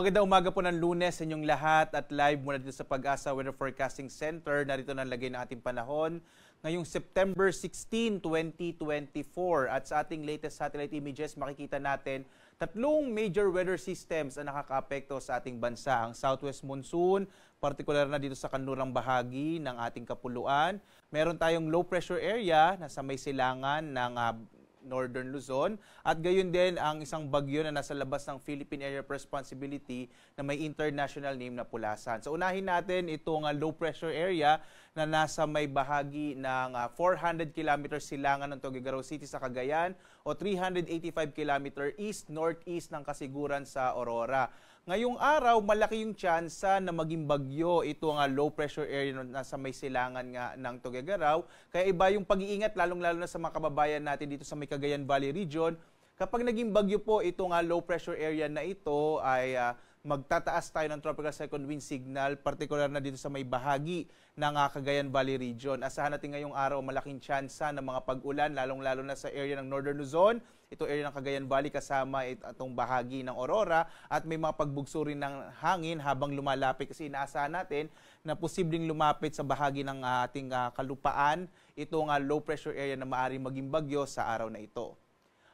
Magandang umaga po ng lunes sa inyong lahat at live muna dito sa Pag-asa Weather Forecasting Center. Narito na ang lagay ng ating panahon ngayong September 16, 2024. At sa ating latest satellite images, makikita natin tatlong major weather systems ang nakakaapekto sa ating bansa. Ang southwest monsoon, partikular na dito sa kanurang bahagi ng ating kapuluan. Meron tayong low pressure area na sa may silangan ng uh, Northern Luzon. At gayon din ang isang bagyo na nasa labas ng Philippine Area of Responsibility na may international name na Pulasan. So unahin natin itong uh, low pressure area na nasa may bahagi ng uh, 400 km silangan ng Togigaraw City sa Cagayan o 385 km east-northeast ng Kasiguran sa Aurora. Ngayong araw, malaki yung tsansa na maging bagyo ito nga low pressure area na sa may silangan nga ng Tugagaraw. Kaya iba yung pag-iingat lalong-lalo na sa mga kababayan natin dito sa may Cagayan Valley region. Kapag naging bagyo po ito nga low pressure area na ito ay uh, magtataas tayo ng tropical second wind signal, particular na dito sa may bahagi ng uh, Cagayan Valley region. Asahan natin ngayong araw malaking tsansa ng mga pag-ulan, lalong-lalo na sa area ng Northern Luzon, ito area ng Cagayan Valley kasama itong bahagi ng Aurora at may mga pagbugso rin ng hangin habang lumalapit kasi inaasahan natin na posibleng lumapit sa bahagi ng ah, ating uh, kalupaan itong uh, low pressure area na maaaring maging bagyo sa araw na ito.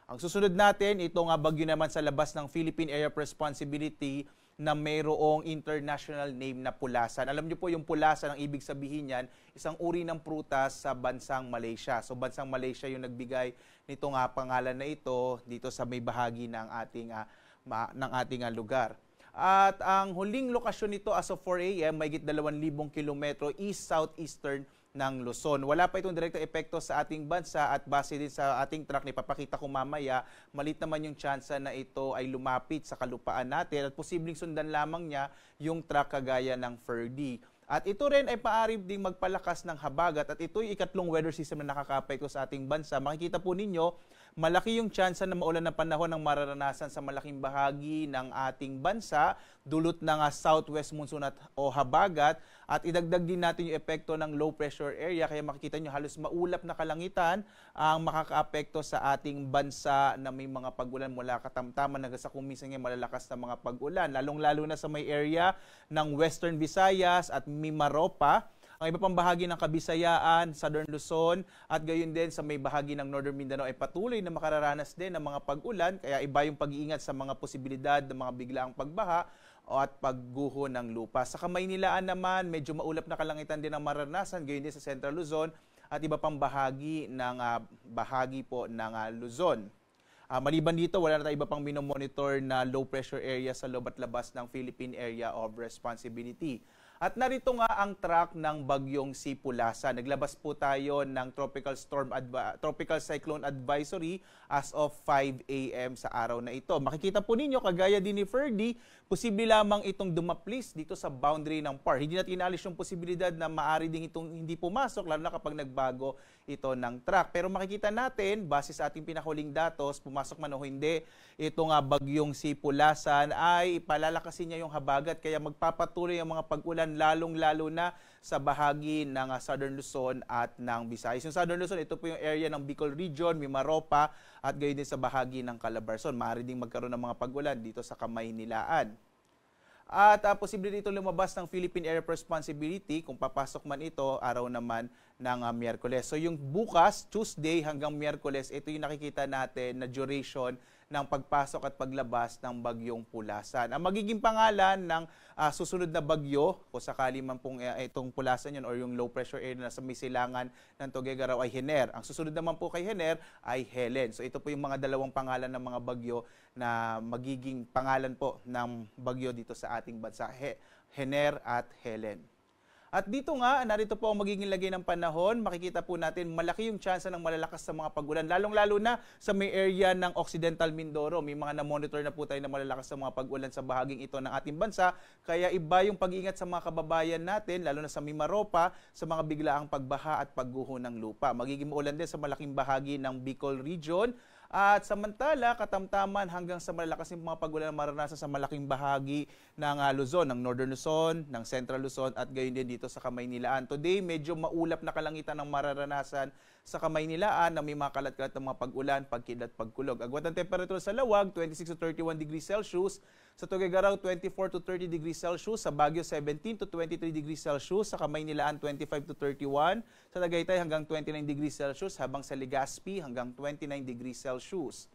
Ang susunod natin, ito nga bagyo naman sa labas ng Philippine Area of Responsibility na mayroong international name na pulasan. Alam niyo po yung pulasan, ang ibig sabihin niyan, isang uri ng prutas sa bansang Malaysia. So bansang Malaysia yung nagbigay nito nga pangalan na ito dito sa may bahagi ng ating uh, ma, ng ating uh, lugar. At ang huling lokasyon nito as of 4 a.m. may git 2,000 kilometro east-southeastern ng Luzon. Wala pa itong direktang epekto sa ating bansa at base din sa ating track na ipapakita ko mamaya, malit naman yung tsansa na ito ay lumapit sa kalupaan natin at posibleng sundan lamang niya yung track kagaya ng Ferdy. At ito rin ay paarib ding magpalakas ng habagat at ito'y ikatlong weather system na ko sa ating bansa. Makikita po ninyo, malaki yung tsansa na maulan na panahon ang mararanasan sa malaking bahagi ng ating bansa, dulot ng uh, southwest monsoon at o habagat, at idagdag din natin yung epekto ng low pressure area, kaya makikita nyo halos maulap na kalangitan ang makakaapekto sa ating bansa na may mga pagulan mula katamtaman hanggang sa kumisang yung malalakas na mga pagulan, lalong-lalo na sa may area ng Western Visayas at Mimaropa, ang iba pang bahagi ng Kabisayaan, Southern Luzon at gayon din sa may bahagi ng Northern Mindanao ay patuloy na makararanas din ng mga pag-ulan kaya iba yung pag-iingat sa mga posibilidad ng mga biglaang pagbaha at pagguho ng lupa. Sa Kamaynilaan naman, medyo maulap na kalangitan din ang maranasan, gayon din sa Central Luzon at iba pang bahagi ng uh, bahagi po ng uh, Luzon. Uh, maliban dito, wala na tayo iba pang minomonitor na low pressure area sa loob at labas ng Philippine Area of Responsibility. At narito nga ang track ng bagyong Sipulasa. Naglabas po tayo ng tropical storm Advi tropical cyclone advisory as of 5 AM sa araw na ito. Makikita po ninyo kagaya din ni Ferdy, posible lamang itong dumaplis dito sa boundary ng par. Hindi natin inalis yung posibilidad na maari ding itong hindi pumasok lalo na kapag nagbago ito ng track. Pero makikita natin base sa ating pinakahuling datos, pumasok man o hindi, itong bagyong Sipulasan ay palalakasin niya yung habagat kaya magpapatuloy ang mga pag-ulan kalusugan, lalong-lalo na sa bahagi ng ah, Southern Luzon at ng Visayas. Yung Southern Luzon, ito po yung area ng Bicol Region, Mimaropa, at gayon din sa bahagi ng Calabarzon. Maaari ding magkaroon ng mga pagulan dito sa Kamaynilaan. At uh, posible dito lumabas ng Philippine Air Responsibility kung papasok man ito, araw naman ng uh, Miyerkules. So yung bukas, Tuesday hanggang Miyerkules, ito yung nakikita natin na duration ng pagpasok at paglabas ng bagyong pulasan. Ang magiging pangalan ng uh, susunod na bagyo, kung sakali man pong uh, itong pulasan yon or yung low pressure area na sa may silangan ng Togegaraw ay Hener. Ang susunod naman po kay Hener ay Helen. So ito po yung mga dalawang pangalan ng mga bagyo na magiging pangalan po ng bagyo dito sa ating bansa, He Hener at Helen. At dito nga, narito po ang magiging lagay ng panahon. Makikita po natin malaki yung tsansa ng malalakas sa mga pagulan. Lalong-lalo na sa may area ng Occidental Mindoro. May mga na-monitor na po tayo na malalakas sa mga pagulan sa bahaging ito ng ating bansa. Kaya iba yung pag iingat sa mga kababayan natin, lalo na sa Mimaropa, sa mga biglaang pagbaha at pagguho ng lupa. Magiging maulan din sa malaking bahagi ng Bicol Region at samantala, katamtaman hanggang sa malalakas yung mga pagulan na maranasan sa malaking bahagi ng uh, Luzon, ng Northern Luzon, ng Central Luzon at gayon din dito sa Kamaynilaan. Today, medyo maulap na kalangitan ang mararanasan sa Kamaynilaan na may mga kalat-kalat ng mga pag-ulan, pagkilat, pagkulog. Agwat ang temperatura sa Lawag, 26 to 31 degrees Celsius. Sa Tuguegarao, 24 to 30 degrees Celsius. Sa Baguio, 17 to 23 degrees Celsius. Sa Kamaynilaan, 25 to 31. Sa Tagaytay, hanggang 29 degrees Celsius. Habang sa Legazpi, hanggang 29 degrees Celsius.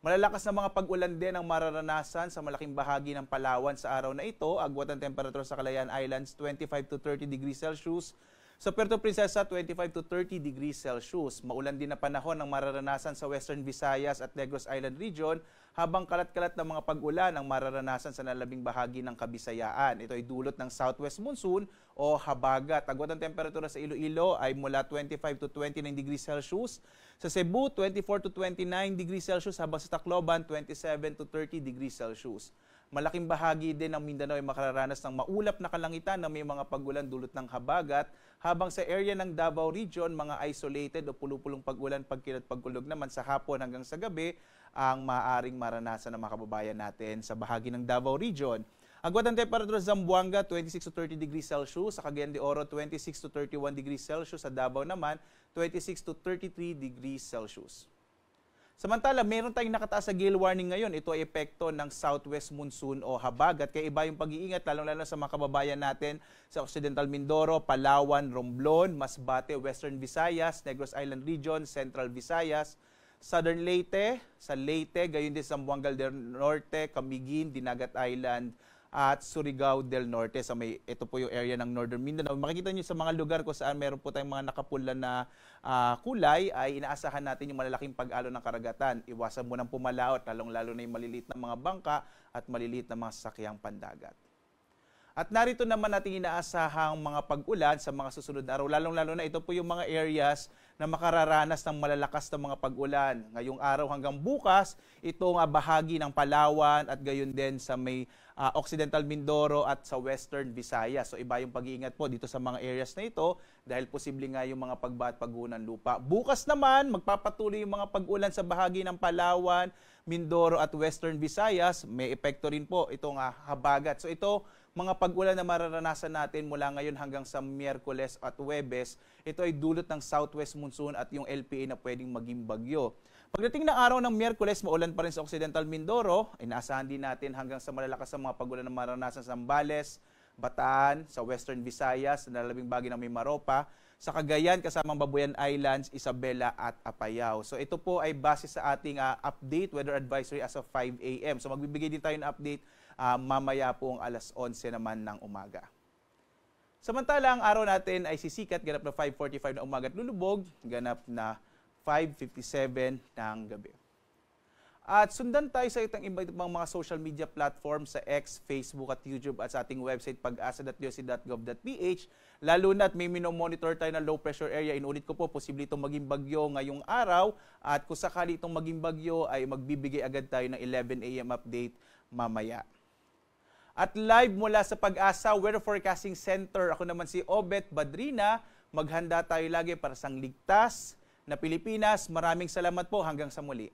Malalakas na mga pag-ulan din ang mararanasan sa malaking bahagi ng Palawan sa araw na ito. Agwat ang temperatura sa Calayan Islands 25 to 30 degrees Celsius. Sa Puerto Princesa, 25 to 30 degrees Celsius. Maulan din na panahon ang mararanasan sa Western Visayas at Negros Island region habang kalat-kalat ng mga pag-ulan ang mararanasan sa nalabing bahagi ng Kabisayaan. Ito ay dulot ng southwest monsoon o habagat. Agwat ang temperatura sa Iloilo ay mula 25 to 29 degrees Celsius. Sa Cebu, 24 to 29 degrees Celsius habang sa Tacloban, 27 to 30 degrees Celsius. Malaking bahagi din ng Mindanao ay makararanas ng maulap na kalangitan na may mga pagulan dulot ng habagat, habang sa area ng Davao Region, mga isolated o pulupulong pagulan pagkilat pagkulog naman sa hapon hanggang sa gabi ang maaring maranasan ng mga kababayan natin sa bahagi ng Davao Region. Agwat ang temperatura sa Zamboanga 26 to 30 degrees Celsius, sa Cagayan de Oro 26 to 31 degrees Celsius, sa Davao naman 26 to 33 degrees Celsius. Samantala, meron tayong nakataas sa gale warning ngayon. Ito ay epekto ng southwest monsoon o habag. At kaya iba yung pag-iingat, lalo-lalo sa mga kababayan natin sa Occidental Mindoro, Palawan, Romblon, Masbate, Western Visayas, Negros Island Region, Central Visayas, Southern Leyte, sa Leyte, gayon din sa Buangal del Norte, Camiguin, Dinagat Island, at Surigao del Norte sa may ito po yung area ng Northern Mindanao. Makikita niyo sa mga lugar ko saan meron po tayong mga nakapula na uh, kulay ay inaasahan natin yung malalaking pag-alo ng karagatan. Iwasan mo nang pumalaot lalong-lalo na yung maliliit na mga bangka at maliliit na mga sasakyang pandagat. At narito naman natin inaasahang mga pag-ulan sa mga susunod na araw, lalong-lalo na ito po yung mga areas na makararanas ng malalakas na mga pag-ulan. Ngayong araw hanggang bukas, ito nga bahagi ng Palawan at gayon din sa may uh, Occidental Mindoro at sa Western Visayas. So iba yung pag-iingat po dito sa mga areas na ito dahil posible nga yung mga pagba at paggunan lupa. Bukas naman, magpapatuloy yung mga pag-ulan sa bahagi ng Palawan, Mindoro at Western Visayas. May epekto rin po itong uh, habagat. So ito, mga pag-ulan na mararanasan natin mula ngayon hanggang sa Miyerkules at Webes, ito ay dulot ng southwest monsoon monsoon at yung LPA na pwedeng maging bagyo. Pagdating ng araw ng Miyerkules, maulan pa rin sa Occidental Mindoro. Inaasahan din natin hanggang sa malalakas ang mga pagulan na maranasan sa Zambales, Bataan, sa Western Visayas, sa labing bagay ng Mimaropa, sa Cagayan, kasamang Babuyan Islands, Isabela at Apayao. So ito po ay base sa ating uh, update, weather advisory as of 5 a.m. So magbibigay din tayo ng update uh, mamaya po ang alas 11 naman ng umaga. Samantala, ang araw natin ay sisikat, ganap na 5.45 na umaga at lulubog, ganap na 5.57 ng gabi. At sundan tayo sa itong iba pang mga social media platform sa X, Facebook at YouTube at sa ating website pag-asa.doc.gov.ph. Lalo na at may minomonitor tayo na low pressure area. Inulit ko po, posible itong maging bagyo ngayong araw. At kung sakali itong maging bagyo ay magbibigay agad tayo ng 11 a.m. update mamaya. At live mula sa Pag-asa Weather Forecasting Center, ako naman si Obet Badrina. Maghanda tayo lagi para sang ligtas na Pilipinas. Maraming salamat po hanggang sa muli.